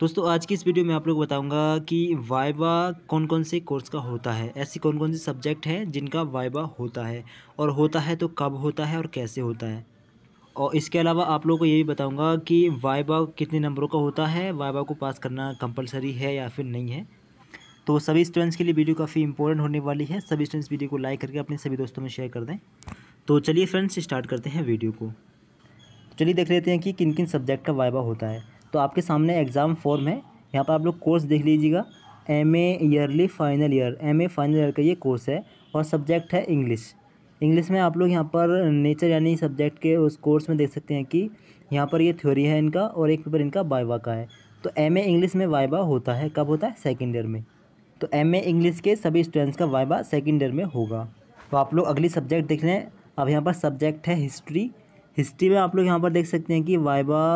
दोस्तों आज की इस वीडियो में आप लोग बताऊंगा कि वाइवा कौन कौन से कोर्स का होता है ऐसी कौन कौन से सब्जेक्ट हैं जिनका वाइवा होता है और होता है तो कब होता है और कैसे होता है और इसके अलावा आप लोगों को ये भी बताऊंगा कि वाइवा कितने नंबरों का होता है वाइवा को पास करना कंपलसरी है या फिर नहीं है तो सभी स्टूडेंट्स के लिए वीडियो काफ़ी इंपॉर्टेंट होने वाली है सभी स्टूडेंट्स वीडियो को लाइक करके अपने सभी दोस्तों में शेयर कर दें तो चलिए फ्रेंड्स स्टार्ट करते हैं वीडियो को तो चलिए देख लेते हैं कि किन किन सब्जेक्ट का वाइवा होता है तो आपके सामने एग्ज़ाम फॉर्म है यहाँ पर आप लोग कोर्स देख लीजिएगा M A yearly final year M A final year का ये कोर्स है और सब्जेक्ट है इंग्लिश इंग्लिश में आप लोग यहाँ पर नेचर यानी सब्जेक्ट के उस कोर्स में देख सकते हैं कि यहाँ पर ये थ्योरी है इनका और एक पेपर इनका वाइवा का है तो एम ए इंग्लिश में वाइवा होता है कब होता है सेकेंड ईयर में तो एम ए इंग्लिश के सभी स्टूडेंट्स का वाइवा सेकेंड ईयर में होगा तो आप लोग अगली सब्जेक्ट देख लें अब यहाँ पर सब्जेक्ट है हिस्ट्री हिस्ट्री में आप लोग यहाँ पर देख सकते हैं कि वाइबा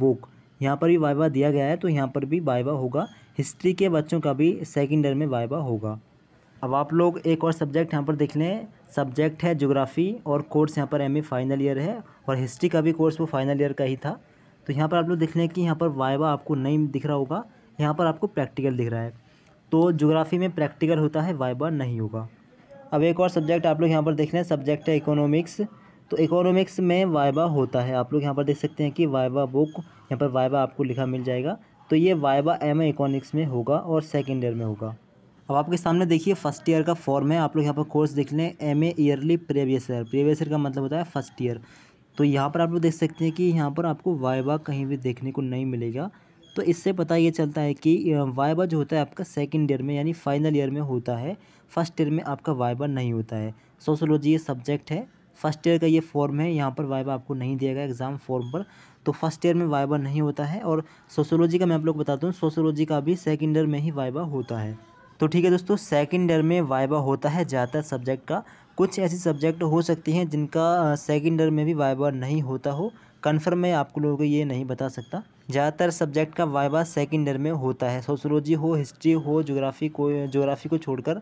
वोक यहाँ पर भी वाइवा दिया गया है तो यहाँ पर भी वाइवा होगा हिस्ट्री के बच्चों का भी सेकेंड ईयर में वाइवा होगा अब आप लोग एक और सब्जेक्ट यहाँ पर देख लें सब्जेक्ट है जोग्राफ़ी और कोर्स यहाँ पर ए फाइनल ईयर है और हिस्ट्री का भी कोर्स वो फाइनल ईयर का ही था तो यहाँ पर आप लोग देख लें कि यहाँ पर वाइवा आपको नहीं दिख रहा होगा यहाँ पर आपको प्रैक्टिकल दिख रहा है तो जोग्राफ़ी में प्रैक्टिकल होता है वाइवा नहीं होगा अब एक और सब्जेक्ट आप लोग यहाँ पर देख लें सब्जेक्ट है इकोनॉमिक्स तो इकोनॉमिक्स में वाइबा होता है आप लोग यहाँ पर देख सकते हैं कि वाइबा बुक यहाँ पर वाइबा आपको लिखा मिल जाएगा तो ये वाइबा एम इकोनॉमिक्स में होगा और सेकेंड ईयर में होगा अब आपके सामने देखिए फर्स्ट ईयर का फॉर्म है आप लोग यहाँ पर कोर्स देख लें M A yearly previous year previous year का मतलब होता है फर्स्ट ईयर तो यहाँ पर आप लोग देख सकते हैं कि यहाँ पर आपको वाइबा कहीं भी देखने को नहीं मिलेगा तो इससे पता ये चलता है कि वाइबा जो होता है आपका सेकेंड ईयर में यानी फाइनल ईयर में होता है फर्स्ट ईयर में आपका वाइबा नहीं होता है सोशोलॉजी ये सब्जेक्ट है फर्स्ट ईयर का ये फॉर्म है यहाँ पर वाइबा आपको नहीं दिया गया एग्ज़ाम फॉर्म पर तो फर्स्ट ईयर में वाइबा नहीं होता है और सोशोलॉजी का मैं आप लोग बताता हूँ सोशोलॉजी का भी सेकेंड ईयर में ही वाइबा होता है तो ठीक है दोस्तों सेकेंड ईयर में वाइबा होता है ज़्यादातर सब्जेक्ट का कुछ ऐसी सब्जेक्ट हो सकती हैं जिनका सेकेंड ईयर में भी वाइबा नहीं होता हो कन्फर्म मैं आपको लोगों को ये नहीं बता सकता ज़्यादातर सब्जेक्ट का वाइबा सेकेंड ईयर में होता है सोशोलॉजी हो हिस्ट्री हो जोग्राफी को जोग्राफी को छोड़कर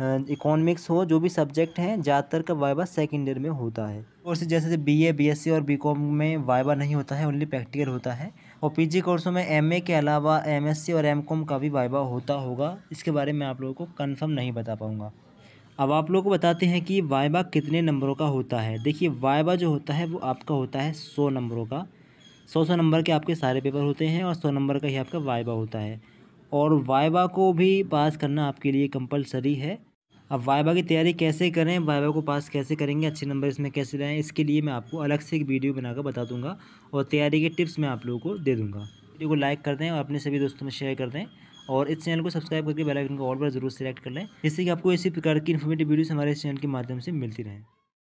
इकोनॉमिक्स अं, हो जो भी सब्जेक्ट हैं ज़्यादातर का वाइवा सेकेंड ईयर में होता है कोर्स जैसे बी एस सी और कॉम में वाइवा नहीं होता है ओनली प्रैक्टिकल होता है और जी कोर्सों में ए के अलावा सी और कॉम का भी वाइवा होता होगा इसके बारे में आप लोगों को कन्फर्म नहीं बता पाऊँगा अब आप लोगों को बताते हैं कि वाइबा कितने नंबरों का होता है देखिए वाइबा जो होता है वो आपका होता है सौ नंबरों का सौ सौ नंबर के आपके सारे पेपर होते हैं और सौ नंबर का ही आपका वाइबा होता है और वाइबा को भी पास करना आपके लिए कंपलसरी है अब वाइवा की तैयारी कैसे करें वाइवा को पास कैसे करेंगे अच्छे नंबर इसमें कैसे लाएँ इसके लिए मैं आपको अलग से एक वीडियो बनाकर बता दूंगा और तैयारी के टिप्स मैं आप लोगों को दे दूंगा वीडियो को लाइक कर दें और अपने सभी दोस्तों में शेयर कर दें और इस चैनल को सब्सक्राइब करके बेल आइकन को और बार जरूर सेलेक्ट कर लें जिससे कि आपको इसी प्रकार की इन्फॉर्मेटिव वीडियोस हमारे इस चैनल के माध्यम से मिलती रहें